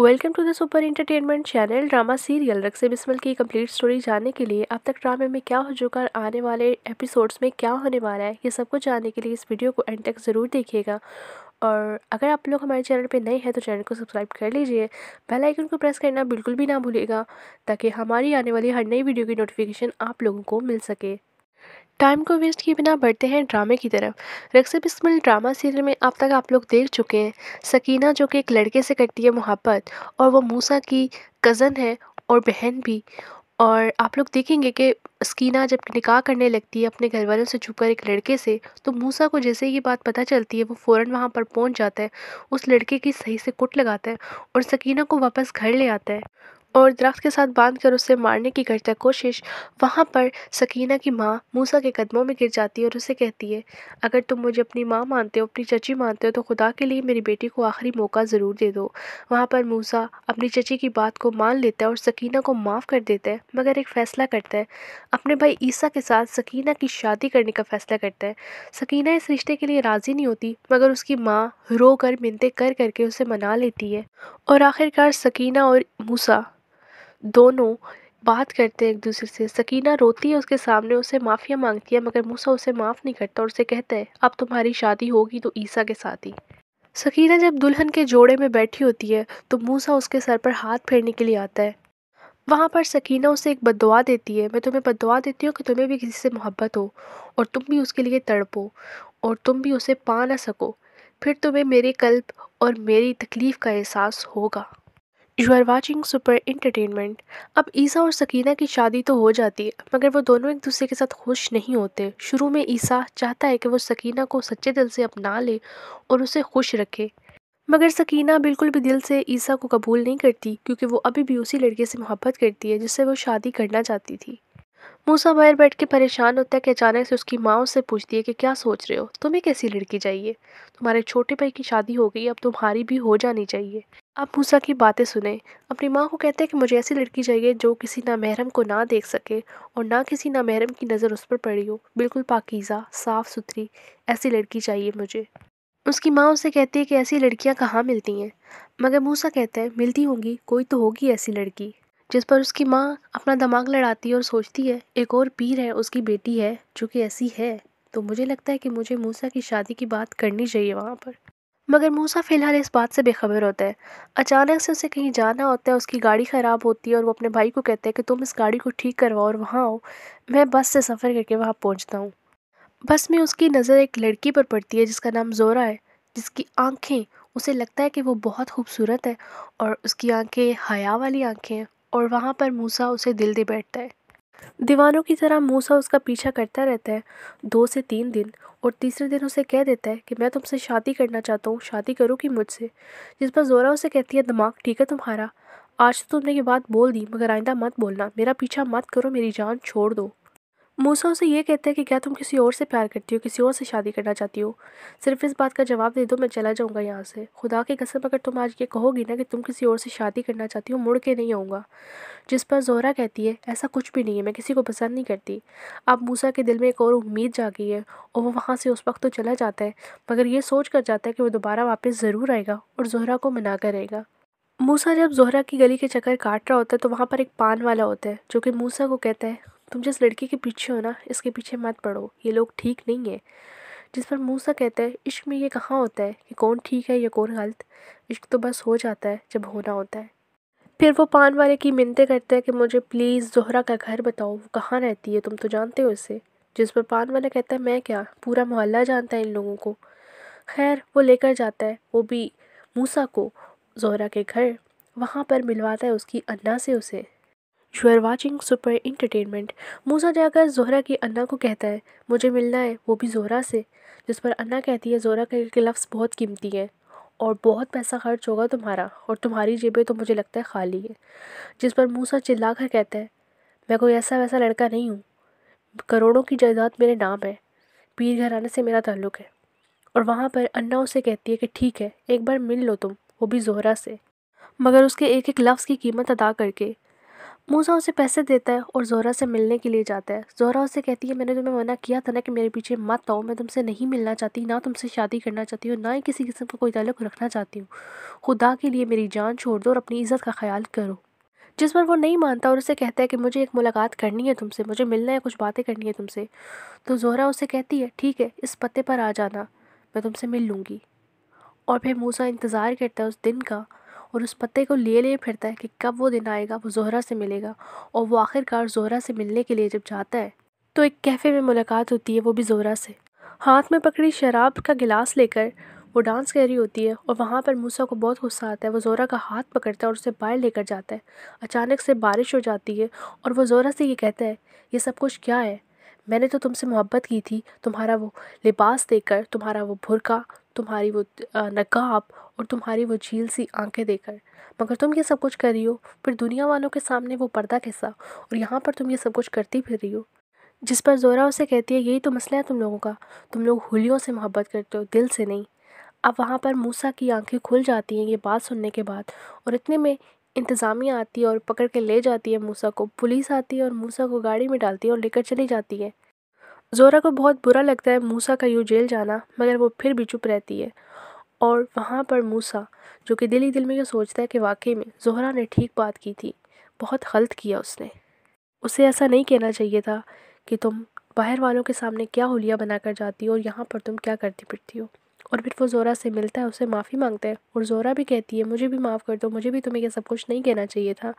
welcome to the super entertainment channel drama serial Raqse Bismil की complete story जानने के लिए अब तक ड्रामे में क्या हो चुका और आने वाले एपिसोड्स में क्या होने वाला है ये सब कुछ जानने के लिए इस वीडियो को एंड तक ज़रूर देखिएगा और अगर आप लोग हमारे चैनल पे नए हैं तो चैनल को सब्सक्राइब कर लीजिए बेल आइकन को प्रेस करना बिल्कुल भी ना भूलिएगा ताकि हमारी आने वाली हर नई वीडियो की नोटिफिकेशन आप लोगों को मिल सके टाइम को वेस्ट किए बिना बढ़ते हैं ड्रामे की तरफ रक्से बिस्मिल ड्रामा सीरियल में अब तक आप लोग देख चुके हैं सकीना जो कि एक लड़के से करती है मोहब्बत और वो मूसा की कज़न है और बहन भी और आप लोग देखेंगे कि सकीना जब निकाह करने लगती है अपने घर वालों से छुपकर एक लड़के से तो मूसा को जैसे ये बात पता चलती है वो फ़ौर वहाँ पर पहुँच जाता है उस लड़के की सही से कुट लगाता है और सकीना को वापस घर ले आता है और दरख्त के साथ बांध कर उसे मारने की करता है कोशिश वहाँ पर सकीना की माँ मूसा के कदमों में गिर जाती है और उसे कहती है अगर तुम मुझे अपनी माँ मानते हो अपनी चची मानते हो तो खुदा के लिए मेरी बेटी को आखिरी मौका ज़रूर दे दो वहाँ पर मूसा अपनी चची की बात को मान लेता है और सकीना को माफ़ कर देता है मगर एक फ़ैसला करता है अपने भाई ईसा के साथ सकीना की शादी करने का फ़ैसला करता है सकीना इस रिश्ते के लिए राज़ी नहीं होती मगर उसकी माँ रो कर मिनते कर करके उसे मना लेती है और आखिरकार सकीना और मूसा दोनों बात करते हैं एक दूसरे से सकीना रोती है उसके सामने उसे माफ़िया मांगती है मगर मूसा उसे माफ़ नहीं करता और उसे कहता है अब तुम्हारी शादी होगी तो ईसा के साथ ही सकीना जब दुल्हन के जोड़े में बैठी होती है तो मूसा उसके सर पर हाथ फेरने के लिए आता है वहाँ पर सकीना उसे एक बदवा देती है मैं तुम्हें बदवा देती हूँ कि तुम्हें भी किसी से मोहब्बत हो और तुम भी उसके लिए तड़पो और तुम भी उसे पा ना सको फिर तुम्हें मेरे कल्प और मेरी तकलीफ़ का एहसास होगा you are watching super entertainment अब ईसा और सकीना की शादी तो हो जाती है मगर वो दोनों एक दूसरे के साथ खुश नहीं होते शुरू में ईसा चाहता है कि वो सकीना को सच्चे दिल से अपना ले और उसे खुश रखे मगर सकीना बिल्कुल भी दिल से ईसा को कबूल नहीं करती क्योंकि वो अभी भी उसी लड़के से मोहब्बत करती है जिससे वो शादी करना चाहती थी मूसा बाहर बैठ के परेशान होता है कि अचानक से उसकी माँ उससे पूछती है कि क्या सोच रहे हो तुम्हें कैसी लड़की चाहिए तुम्हारे छोटे भाई की शादी हो गई अब तुम्हारी भी हो जानी चाहिए अब मूसा की बातें सुने अपनी माँ को कहते हैं कि मुझे ऐसी लड़की चाहिए जो किसी ना महरम को ना देख सके और ना किसी महरम की नज़र उस पर पड़ी हो बिल्कुल पाकिज़ा साफ़ सुथरी ऐसी लड़की चाहिए मुझे उसकी माँ उसे कहती है कि ऐसी लड़कियाँ कहाँ मिलती हैं मगर मूसा कहते हैं मिलती होंगी कोई तो होगी ऐसी लड़की जिस पर उसकी माँ अपना दिमाग लड़ाती है और सोचती है एक और पीर है उसकी बेटी है जो कि ऐसी है तो मुझे लगता है कि मुझे मूसा की शादी की बात करनी चाहिए वहाँ पर मगर मूसा फ़िलहाल इस बात से बेखबर होता है अचानक से उसे कहीं जाना होता है उसकी गाड़ी ख़राब होती है और वो अपने भाई को कहते हैं कि तुम इस गाड़ी को ठीक करवाओ और वहाँ आओ मैं बस से सफ़र करके वहाँ पहुँचता हूँ बस में उसकी नज़र एक लड़की पर पड़ती है जिसका नाम जोरा है जिसकी आँखें उसे लगता है कि वो बहुत खूबसूरत है और उसकी आँखें हया वाली आँखें हैं और वहाँ पर मूसा उसे दिल दे बैठता है दीवानों की तरह मूसा उसका पीछा करता रहता है दो से तीन दिन और तीसरे दिन उसे कह देता है कि मैं तुमसे शादी करना चाहता हूँ शादी करो कि मुझसे जिस पर जोरा उसे कहती है दिमाग ठीक है तुम्हारा आज तो तुमने ये बात बोल दी मगर आइंदा मत बोलना मेरा पीछा मत करो मेरी जान छोड़ दो मूसा उसे यह कहता है कि क्या तुम किसी और से प्यार करती हो किसी और से शादी करना चाहती हो सिर्फ इस बात का जवाब दे दो मैं चला जाऊँगा यहाँ से खुदा की कसम अगर तुम आज ये कहोगी ना कि तुम किसी और से शादी करना चाहती हो मुड़ के नहीं आऊँगा जिस पर जोहरा कहती है ऐसा कुछ भी नहीं है मैं किसी को पसंद नहीं करती अब मूसा के दिल में एक और उम्मीद जा गई है और वो वहाँ से उस वक्त तो चला जाता है मगर ये सोच कर जाता है कि वो दोबारा वापस ज़रूर आएगा और जोहरा को मना करेगा मूसा जब जोहरा की गली के चक्कर काट रहा होता है तो वहाँ पर एक पान वाला होता है जो कि मूसा को कहता है तुम जिस लड़की के पीछे हो ना इसके पीछे मत पड़ो ये लोग ठीक नहीं है जिस पर मूसा कहता है इश्क में ये कहाँ होता है कि कौन ठीक है या कौन गलत इश्क तो बस हो जाता है जब होना होता है फिर वो पान वाले की मिनतें करते हैं कि मुझे प्लीज़ जोहरा का घर बताओ वो कहाँ रहती है तुम तो जानते हो इसे जिस पर पान वाला कहता है मैं क्या पूरा मोहल्ला जानता है इन लोगों को खैर वो लेकर जाता है वो भी मूसा को जोहरा के घर वहाँ पर मिलवाता है उसकी अन्ना से उसे you are watching super entertainment Musa जाकर जोहरा की अन्ना को कहता है मुझे मिलना है वो भी जोहरा से जिस पर अन्ना कहती है जोहरा के लफ्स बहुत कीमती हैं और बहुत पैसा खर्च होगा तुम्हारा और तुम्हारी जेबें तो मुझे लगता है खाली है जिस पर मूसा चिल्ला कर कहता है मैं कोई ऐसा वैसा लड़का नहीं हूँ करोड़ों की जायदाद मेरे नाम है पीर घराने से मेरा ताल्लुक़ है और वहाँ पर अन्ना उसे कहती है कि ठीक है एक बार मिल लो तुम वो भी जोहरा से मगर उसके एक एक लफ्ज़ की कीमत अदा करके मूसा उसे पैसे देता है और जोरा से मिलने के लिए जाता है जोरा उसे कहती है मैंने तुम्हें मना किया था ना कि मेरे पीछे मत आओ मैं तुमसे नहीं मिलना चाहती ना तुमसे शादी करना चाहती हूँ ना ही किसी किस्म का कोई ताल्लुक रखना चाहती हूँ खुदा के लिए मेरी जान छोड़ दो और अपनी इज़्ज़त का ख्याल करो जिस पर वो नहीं मानता और उसे कहता है कि मुझे एक मुलाकात करनी है तुमसे मुझे मिलना है कुछ बातें करनी है तुमसे तो ज़ोरा उसे कहती है ठीक है इस पते पर आ जाना मैं तुमसे मिल लूँगी और फिर मूसा इंतज़ार करता है उस दिन का और उस पत्ते को लिए लिए फिरता है कि कब वो दिन आएगा वो जोहरा से मिलेगा और वो आखिरकार जोहरा से मिलने के लिए जब जाता है तो एक कैफ़े में मुलाकात होती है वो भी जोहरा से हाथ में पकड़ी शराब का गिलास लेकर वो डांस कर रही होती है और वहाँ पर मूसा को बहुत गुस्सा आता है वो जोरा का हाथ पकड़ता है और उसे बाहर लेकर जाता है अचानक से बारिश हो जाती है और वो जोरा से ये कहता है ये सब कुछ क्या है मैंने तो तुमसे मोहब्बत की थी तुम्हारा वो लिबास देखकर तुम्हारा वो भुरका तुम्हारी वो नकाब और तुम्हारी वो झील सी आंखें देकर मगर तुम ये सब कुछ कर रही हो फिर दुनिया वालों के सामने वो पर्दा कैसा और यहाँ पर तुम ये सब कुछ करती फिर रही हो जिस पर जोरा उसे कहती है यही तो मसला है तुम लोगों का तुम लोग होलियों से मोहब्बत करते हो दिल से नहीं अब वहाँ पर मूसा की आंखें खुल जाती हैं ये बात सुनने के बाद और इतने में इंतज़ामिया आती है और पकड़ के ले जाती है मूसा को पुलिस आती है और मूसा को गाड़ी में डालती है और लेकर चली जाती है ज़ोरा को बहुत बुरा लगता है मूसा का यूँ जेल जाना मगर वो फिर भी चुप रहती है और वहाँ पर मूसा जो कि दिल ही दिल में ये सोचता है कि वाकई में ज़ोहरा ने ठीक बात की थी बहुत गलत किया उसने उसे ऐसा नहीं कहना चाहिए था कि तुम बाहर वालों के सामने क्या होलिया बना कर जाती हो और यहाँ पर तुम क्या करती फिरती हो और फिर वो ज़ोरा से मिलता है उसे माफ़ी मांगता है और ज़ोरा भी कहती है मुझे भी माफ़ कर दो मुझे भी तुम्हें यह सब कुछ नहीं कहना चाहिए था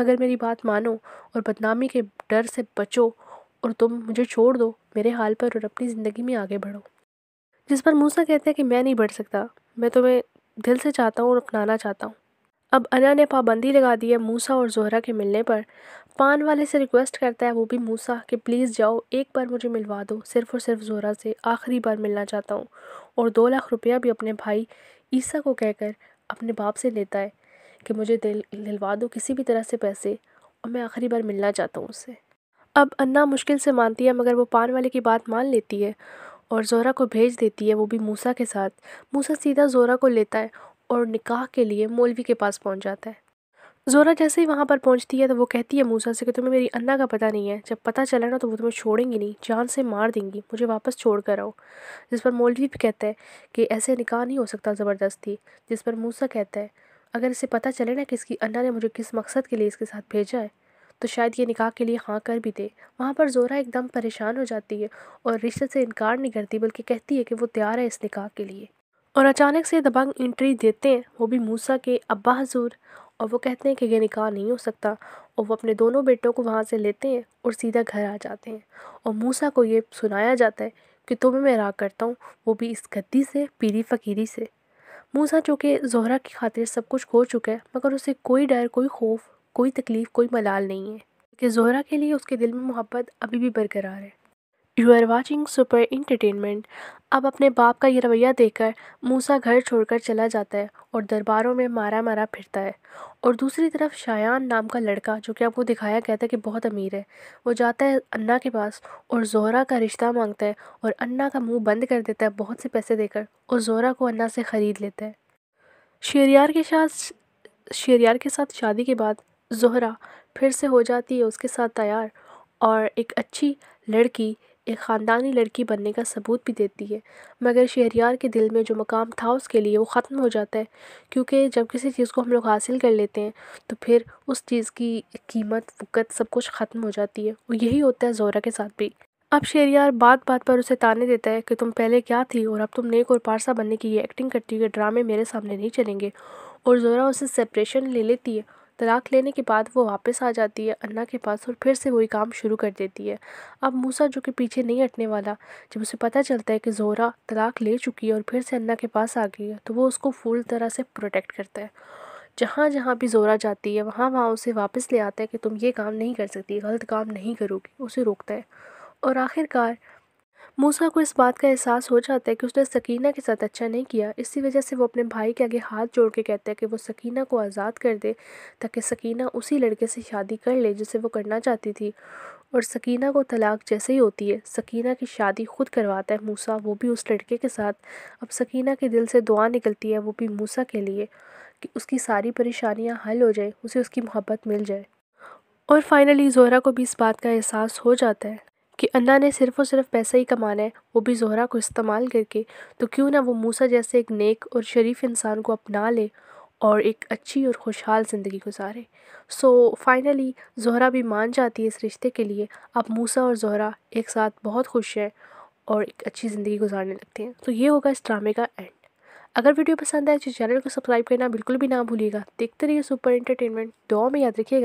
मगर मेरी बात मानो और बदनामी के डर से बचो और तुम मुझे छोड़ दो मेरे हाल पर और अपनी ज़िंदगी में आगे बढ़ो जिस पर मूसा कहते हैं कि मैं नहीं बढ़ सकता मैं तुम्हें दिल से चाहता हूँ और अपनाना चाहता हूँ अब अना ने पाबंदी लगा दी है मूसा और जोहरा के मिलने पर पान वाले से रिक्वेस्ट करता है वो भी मूसा कि प्लीज़ जाओ एक बार मुझे मिलवा दो सिर्फ़ और सिर्फ जोहरा से आखिरी बार मिलना चाहता हूँ और दो लाख रुपया भी अपने भाई ईसा को कहकर अपने बाप से लेता है कि मुझे दिल दिलवा दो किसी भी तरह से पैसे और मैं आखिरी बार मिलना चाहता हूँ उससे अब अन्ना मुश्किल से मानती है मगर वो पान वाले की बात मान लेती है और जोरा को भेज देती है वो भी मूसा के साथ मूसा सीधा जोरा को लेता है और निकाह के लिए मौलवी के पास पहुंच जाता है जोरा जैसे ही वहाँ पर पहुँचती है तो वो कहती है मूसा से कि तुम्हें मेरी अन्ना का पता नहीं है जब पता चला ना तो वो तुम्हें छोड़ेंगी नहीं जान से मार देंगी मुझे वापस छोड़ कर आओ जिस पर मौलवी भी कहता है कि ऐसे निकाह नहीं हो सकता ज़बरदस्ती जिस पर मूसा कहता है अगर इसे पता चले ना कि इसकी अन्ना ने मुझे किस मकसद के लिए इसके साथ भेजा है तो शायद ये निकाह के लिए हाँ कर भी दे वहाँ पर जोरा एकदम परेशान हो जाती है और रिश्ते से इनकार नहीं करती बल्कि कहती है कि वो तैयार है इस निकाह के लिए और अचानक से दबंग एंट्री देते हैं वो भी मूसा के अब्बा हजूर और वो कहते हैं कि ये निकाह नहीं हो सकता और वो अपने दोनों बेटों को वहाँ से लेते हैं और सीधा घर आ जाते हैं और मूसा को ये सुनाया जाता है कि तुम्हें मैं राग करता हूँ वो भी इस गद्दी से पीरी फकीरी से मूसा चूँकि जोहरा की खातिर सब कुछ खो चुका है मगर उसे कोई डर कोई खौफ कोई तकलीफ़ कोई मलाल नहीं है कि जोहरा के लिए उसके दिल में मोहब्बत अभी भी बरकरार है you are watching super entertainment अब अपने बाप का ये रवैया देखकर मूसा घर छोड़कर चला जाता है और दरबारों में मारा मारा फिरता है और दूसरी तरफ शायान नाम का लड़का जो कि आपको दिखाया गया था कि बहुत अमीर है वो जाता है अन्ना के पास और जोहरा का रिश्ता मांगता है और अन्ना का मुंह बंद कर देता है बहुत से पैसे देकर और जोहरा को अन्ना से ख़रीद लेता है शेरियार के साथ शेरियार के साथ शादी के बाद जहरा फिर से हो जाती है उसके साथ तैयार और एक अच्छी लड़की एक ख़ानदानी लड़की बनने का सबूत भी देती है मगर शहरियार के दिल में जो मक़ाम था उसके लिए वो ख़त्म हो जाता है क्योंकि जब किसी चीज़ को हम लोग हासिल कर लेते हैं तो फिर उस चीज़ की कीमत फ़ुकत सब कुछ ख़त्म हो जाती है और यही होता है ज़ोरा के साथ भी अब शेरियार बात बात पर उसे ताने देता है कि तुम पहले क्या थी और अब तुम नेक और पारसा बनने की ये एक्टिंग करती हो ड्रामे मेरे सामने नहीं चलेंगे और ज़ोरा उसे सेपरेशन ले लेती है तलाक़ लेने के बाद वो वापस आ जाती है अन्ना के पास और फिर से वही काम शुरू कर देती है अब मूसा जो कि पीछे नहीं हटने वाला जब उसे पता चलता है कि ज़ोरा तलाक़ ले चुकी है और फिर से अन्ना के पास आ गई है तो वो उसको फुल तरह से प्रोटेक्ट करता है जहाँ जहाँ भी जोरा जाती है वहाँ वहाँ उसे वापस ले आता है कि तुम ये काम नहीं कर सकती गलत काम नहीं करोगी उसे रोकता है और आखिरकार मूसा को इस बात का एहसास हो जाता है कि उसने सकीना के साथ अच्छा नहीं किया इसी वजह से वो अपने भाई के आगे हाथ जोड़ के कहता है कि वो सकीना को आज़ाद कर दे ताकि सकीना उसी लड़के से शादी कर ले जिसे वो करना चाहती थी और सकीना को तलाक जैसे ही होती है सकीना की शादी खुद करवाता है मूसा वो भी उस लड़के के साथ अब सकीना के दिल से दुआ निकलती है वो भी मूसा के लिए कि उसकी सारी परेशानियाँ हल हो जाए उसे उसकी मोहब्बत मिल जाए और फाइनली जोहरा को भी इस बात का एहसास हो जाता है कि अन्ना ने सिर्फ़ और सिर्फ पैसा ही कमाना है वो भी ज़ोहरा को इस्तेमाल करके तो क्यों ना वो मूसा जैसे एक नेक और शरीफ इंसान को अपना ले और एक अच्छी और खुशहाल ज़िंदगी गुजारे सो फाइनली ज़ोहरा भी मान जाती है इस रिश्ते के लिए अब मूसा और ज़ोहरा एक साथ बहुत खुश हैं और एक अच्छी ज़िंदगी गुजारने लगते हैं तो ये होगा इस ड्रामे का एंड अगर वीडियो पसंद आए तो चैनल को सब्सक्राइब करना बिल्कुल भी ना भूलिएगा देखते रहिए सुपर इंटरटेनमेंट दो में याद रखिएगा